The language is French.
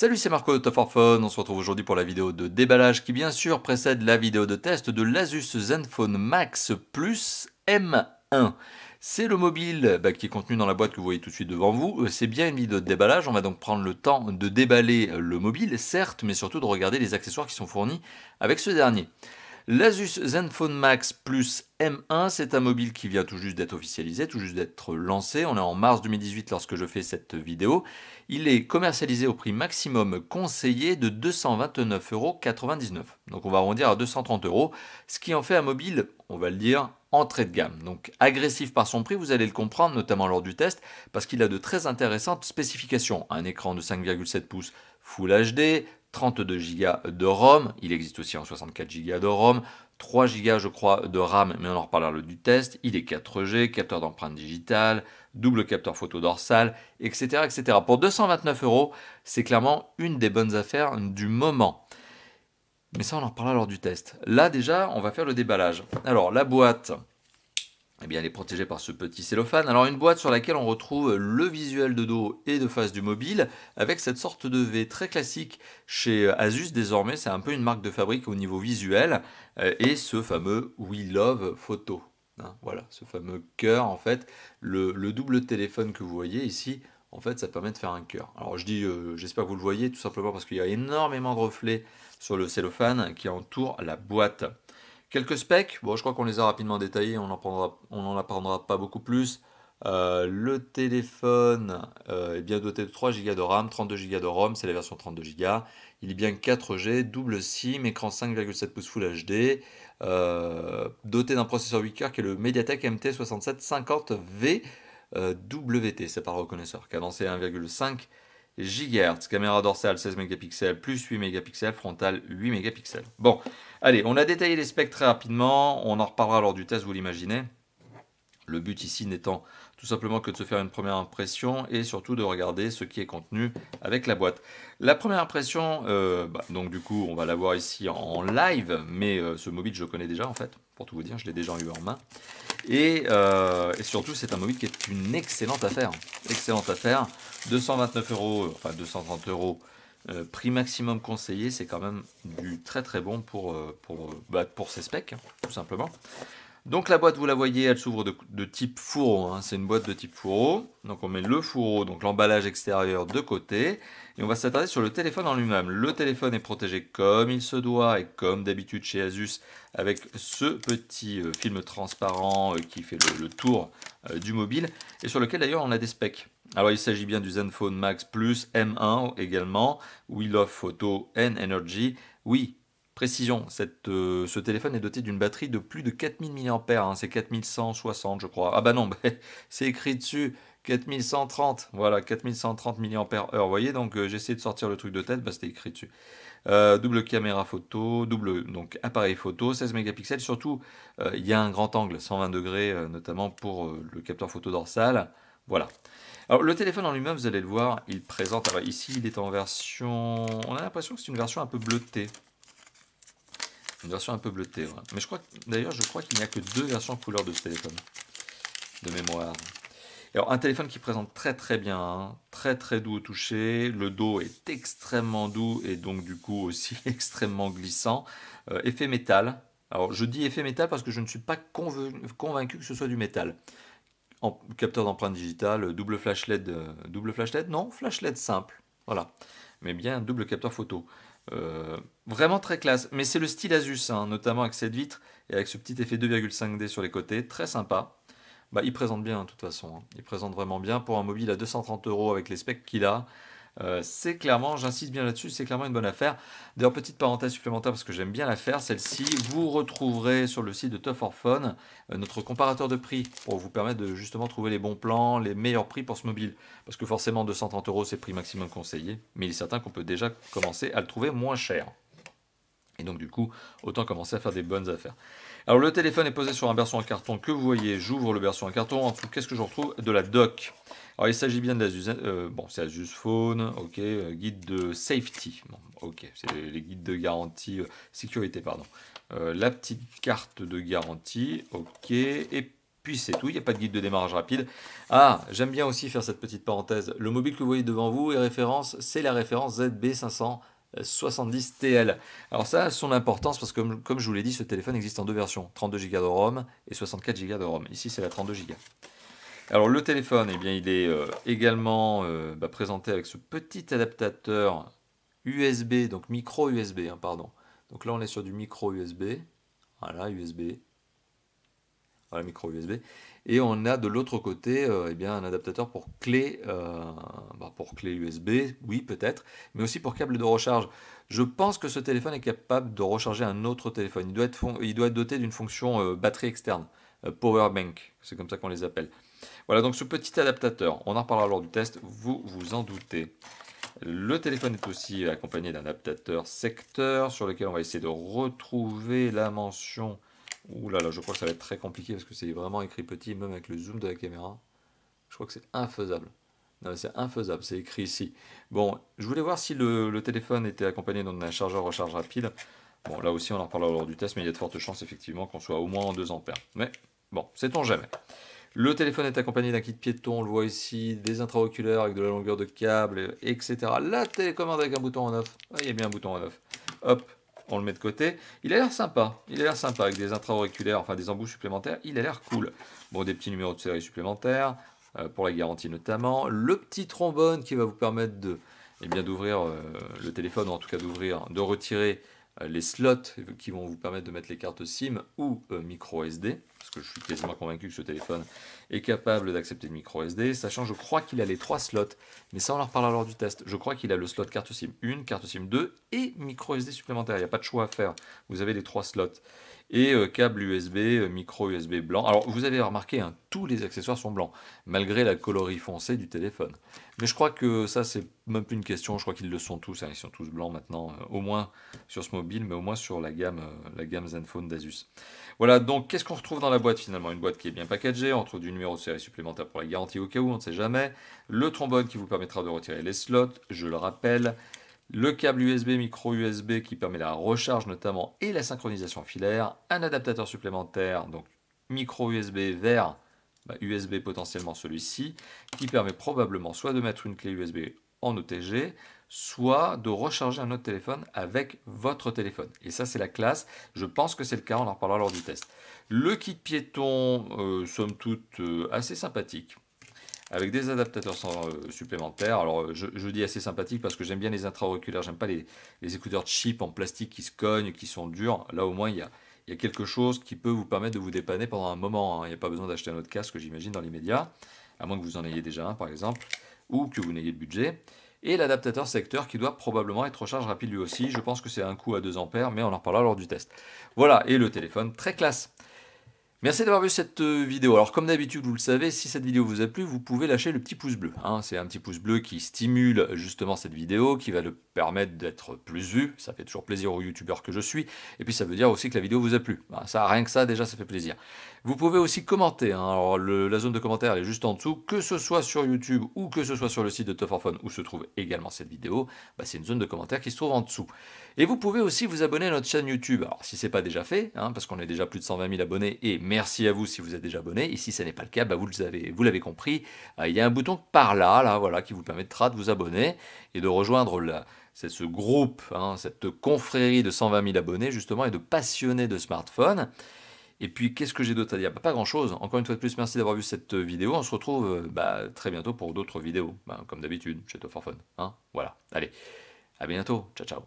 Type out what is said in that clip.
Salut, c'est Marco de top On se retrouve aujourd'hui pour la vidéo de déballage qui, bien sûr, précède la vidéo de test de l'Asus Zenfone Max Plus M1. C'est le mobile bah, qui est contenu dans la boîte que vous voyez tout de suite devant vous. Euh, c'est bien une vidéo de déballage. On va donc prendre le temps de déballer le mobile, certes, mais surtout de regarder les accessoires qui sont fournis avec ce dernier. L'Asus Zenfone Max Plus M1, c'est un mobile qui vient tout juste d'être officialisé, tout juste d'être lancé. On est en mars 2018 lorsque je fais cette vidéo. Il est commercialisé au prix maximum conseillé de 229,99€. Donc on va arrondir à 230 euros, ce qui en fait un mobile, on va le dire, entrée de gamme. Donc agressif par son prix, vous allez le comprendre, notamment lors du test, parce qu'il a de très intéressantes spécifications. Un écran de 5,7 pouces Full HD, 32 Go de ROM, il existe aussi en 64 Go de ROM, 3 Go je crois de RAM, mais on en reparlera du test, il est 4G, capteur d'empreinte digitale, double capteur photo dorsale, etc. etc. Pour 229 euros, c'est clairement une des bonnes affaires du moment. Mais ça, on en reparlera lors du test. Là, déjà, on va faire le déballage. Alors, la boîte, eh bien, elle est protégée par ce petit cellophane. Alors une boîte sur laquelle on retrouve le visuel de dos et de face du mobile, avec cette sorte de V très classique chez Asus désormais, c'est un peu une marque de fabrique au niveau visuel, euh, et ce fameux We Love Photo. Hein, voilà, ce fameux cœur en fait, le, double téléphone que vous voyez ici, en fait ça permet de faire un cœur. Alors je dis, euh, j'espère que vous le voyez, tout simplement parce qu'il y a énormément de reflets sur le cellophane qui entoure la boîte. Quelques specs, bon, je crois qu'on les a rapidement détaillés, on n'en apprendra, pas beaucoup plus. Euh, le téléphone euh, est bien doté de 3 Go de RAM, 32 Go de ROM, c'est la version 32 Go. Il est bien 4G, double SIM, écran 5,7 pouces Full HD, euh, doté d'un processeur 8 cœurs qui est le Mediatek MT6750V WT, c'est par reconnaisseur, cadencé à 1,5 GHz, caméra dorsale 16 mégapixels, plus 8 mégapixels, frontale 8 mégapixels. Bon, allez, on a détaillé les specs très rapidement, on en reparlera lors du test, vous l'imaginez. Le but ici n'étant tout simplement que de se faire une première impression et surtout de regarder ce qui est contenu avec la boîte. La première impression, euh, bah, donc du coup on va la voir ici en live, mais euh, ce mobile, je connais déjà en fait, pour tout vous dire, je l'ai déjà eu en main. Euh, et, surtout c'est un mobile qui est une excellente affaire, excellente affaire, 229 euros, enfin 230 euros. prix maximum conseillé, c'est quand même du très très bon pour, pour, bah, pour ses specs, hein, tout simplement. Donc la boîte, vous la voyez, elle s'ouvre de, type fourreau. Hein. C'est une boîte de type fourreau. Donc on met le fourreau, donc l'emballage extérieur de côté. Et on va s'attarder sur le téléphone en lui-même. Le téléphone est protégé comme il se doit et comme d'habitude chez Asus avec ce petit euh, film transparent euh, qui fait le, tour euh, du mobile et sur lequel d'ailleurs on a des specs. Alors il s'agit bien du Zenfone Max Plus M1 également, We Love Photo and Energy. Oui, Précision, cette, euh, ce téléphone est doté d'une batterie de plus de 4000 mAh, hein. c'est 4160 je crois. Ah bah non, bah, c'est écrit dessus 4130, voilà, 4130 mAh. Vous voyez, donc euh, j'ai essayé de sortir le truc de tête, bah, c'était écrit dessus. Euh, double caméra photo, double donc appareil photo, 16 mégapixels. Surtout, il y a un grand angle, 120 degrés, notamment pour le capteur photo dorsal. Voilà. Alors le téléphone en lui-même, vous allez le voir, il présente. Alors ici, il est en version. On a l'impression que c'est une version un peu bleutée. Une version un peu bleutée, Mais je crois, d'ailleurs, je crois qu'il n'y a que deux versions couleur de ce téléphone, de mémoire. Alors, un téléphone qui présente très très bien, hein. très très doux au toucher, le dos est extrêmement doux et donc du coup aussi extrêmement glissant. Euh, effet métal. Alors, je dis effet métal parce que je ne suis pas convaincu que ce soit du métal. capteur d'empreinte digitale, double flash LED, euh, double flash LED, non, flash LED simple, voilà. Mais bien double capteur photo. Euh, vraiment très classe, mais c'est le style Asus, hein, notamment avec cette vitre et avec ce petit effet 2,5D sur les côtés, très sympa. Bah, il présente bien hein, de toute façon, hein. il présente vraiment bien pour un mobile à 230 euros avec les specs qu'il a. Euh, c'est clairement, j'insiste bien là-dessus, c'est clairement une bonne affaire. D'ailleurs, petite parenthèse supplémentaire parce que j'aime bien la faire, celle-ci, vous retrouverez sur le site de Tough or euh, notre comparateur de prix pour vous permettre de justement trouver les bons plans, les meilleurs prix pour ce mobile. Parce que forcément, 230 euros, c'est prix maximum conseillé, mais il est certain qu'on peut déjà commencer à le trouver moins cher. Et donc, du coup, autant commencer à faire des bonnes affaires. Alors, le téléphone est posé sur un berceau en carton que vous voyez. J'ouvre le berceau en carton. En qu'est-ce que je retrouve De la doc. Alors, il s'agit bien de l'Asus. Euh, bon, c'est Asus Phone, ok. Euh, guide de safety. ok, c'est les guides de garantie, euh, sécurité, pardon. la petite carte de garantie, ok. Et puis c'est tout, il n'y a pas de guide de démarrage rapide. Ah, j'aime bien aussi faire cette petite parenthèse. Le mobile que vous voyez devant vous est référence, c'est la référence ZB500 70 TL. Alors ça a son importance parce que comme, je vous l'ai dit, ce téléphone existe en deux versions, 32 Go de ROM et 64 Go de ROM. Ici c'est la 32 Go. Alors le téléphone, eh bien, il est euh, également euh, bah, présenté avec ce petit adaptateur USB, donc micro USB, hein, pardon. Donc là on est sur du micro USB, voilà USB voilà, micro USB. Et on a de l'autre côté euh, eh bien, un adaptateur pour clé, euh, bah, pour clé USB, oui peut-être, mais aussi pour câble de recharge. Je pense que ce téléphone est capable de recharger un autre téléphone. Il doit être, il doit être doté d'une fonction euh, batterie externe, power bank, c'est comme ça qu'on les appelle. Voilà donc ce petit adaptateur, on en reparlera lors du test, vous vous en doutez. Le téléphone est aussi accompagné d'un adaptateur secteur sur lequel on va essayer de retrouver la mention Ouh là là, je crois que ça va être très compliqué parce que c'est vraiment écrit petit, même avec le zoom de la caméra. Je crois que c'est infaisable. Non, c'est infaisable, c'est écrit ici. Bon, je voulais voir si le, téléphone était accompagné d'un chargeur recharge rapide. Bon, là aussi, on en reparlera lors du test, mais il y a de fortes chances, effectivement, qu'on soit au moins en 2 ampères. Mais bon, sait-on jamais. Le téléphone est accompagné d'un kit piéton, on le voit ici, des intraoculaires avec de la longueur de câble, etc. La télécommande avec un bouton en off. Ah, il y a bien un bouton en off. Hop, on le met de côté. Il a l'air sympa, il a l'air sympa avec des intra-auriculaires, enfin des embouts supplémentaires, il a l'air cool. Bon, des petits numéros de série supplémentaires, euh, pour la garantie notamment. Le petit trombone qui va vous permettre de, eh bien, d'ouvrir euh, le téléphone, ou en tout cas d'ouvrir, de retirer euh, les slots qui vont vous permettre de mettre les cartes SIM ou euh, micro SD, parce que je suis quasiment convaincu que ce téléphone est capable d'accepter le micro SD, sachant je crois qu'il a les trois slots, mais ça on en reparlera lors du test, je crois qu'il a le slot carte SIM 1, carte SIM 2 et micro SD supplémentaire, il n'y a pas de choix à faire, vous avez les trois slots et euh, câble USB, euh, micro USB blanc. Alors vous avez remarqué, hein, tous les accessoires sont blancs, malgré la colorie foncée du téléphone. Mais je crois que ça, c'est même plus une question, je crois qu'ils le sont tous, hein, ils sont tous blancs maintenant, euh, au moins sur ce mobile, mais au moins sur la gamme, la gamme Zenfone d'Asus. Voilà, donc qu'est-ce qu'on retrouve dans la boîte finalement Une boîte qui est bien packagée, entre du numéro de série supplémentaire pour la garantie au cas où, on ne sait jamais, le trombone qui vous permettra de retirer les slots, je le rappelle, le câble USB, micro USB qui permet la recharge notamment et la synchronisation filaire, un adaptateur supplémentaire, donc micro USB vers bah, USB potentiellement celui-ci, qui permet probablement soit de mettre une clé USB en OTG, soit de recharger un autre téléphone avec votre téléphone. Et ça, c'est la classe. Je pense que c'est le cas, on en reparlera lors du test. Le kit piéton, euh, somme toute, euh, assez sympathique avec des adaptateurs euh, supplémentaires. Alors, euh, je, dis assez sympathique parce que j'aime bien les intra-auriculaires, j'aime pas les, écouteurs cheap en plastique qui se cognent, qui sont durs. Là, au moins, il y a, quelque chose qui peut vous permettre de vous dépanner pendant un moment. Hein. Il n'y a pas besoin d'acheter un autre casque, j'imagine, dans l'immédiat, à moins que vous en ayez déjà un, par exemple, ou que vous n'ayez le budget. Et l'adaptateur secteur qui doit probablement être recharge rapide lui aussi. Je pense que c'est un coût à 2 ampères, mais on en reparlera lors du test. Voilà, et le téléphone, très classe. Merci d'avoir vu cette euh, vidéo. Alors comme d'habitude, vous le savez, si cette vidéo vous a plu, vous pouvez lâcher le petit pouce bleu. Hein. c'est un petit pouce bleu qui stimule justement cette vidéo, qui va le permettre d'être plus vu. Ça fait toujours plaisir aux youtubeurs que je suis. Et puis ça veut dire aussi que la vidéo vous a plu. Ben, ça, rien que ça, déjà, ça fait plaisir. Vous pouvez aussi commenter. Hein. Alors la zone de commentaires, est juste en dessous. Que ce soit sur YouTube ou que ce soit sur le site de Tough où se trouve également cette vidéo, ben, c'est une zone de commentaires qui se trouve en dessous. Et vous pouvez aussi vous abonner à notre chaîne YouTube. Alors si c'est pas déjà fait, hein, parce qu'on est déjà plus de 120 000 abonnés et Merci à vous si vous êtes déjà abonné. Et si ce n'est pas le cas, bah, vous l'avez compris, euh, il y a un bouton par là, là voilà, qui vous permettra de vous abonner et de rejoindre ce groupe, hein, cette confrérie de 120 000 abonnés justement et de passionnés de smartphones. Et puis, qu'est-ce que j'ai d'autre à dire bah, Pas grand-chose. Encore une fois de plus, merci d'avoir vu cette vidéo. On se retrouve euh, bah, très bientôt pour d'autres vidéos, comme d'habitude, chez Toforfun. Hein voilà. Allez, à bientôt. Ciao, ciao.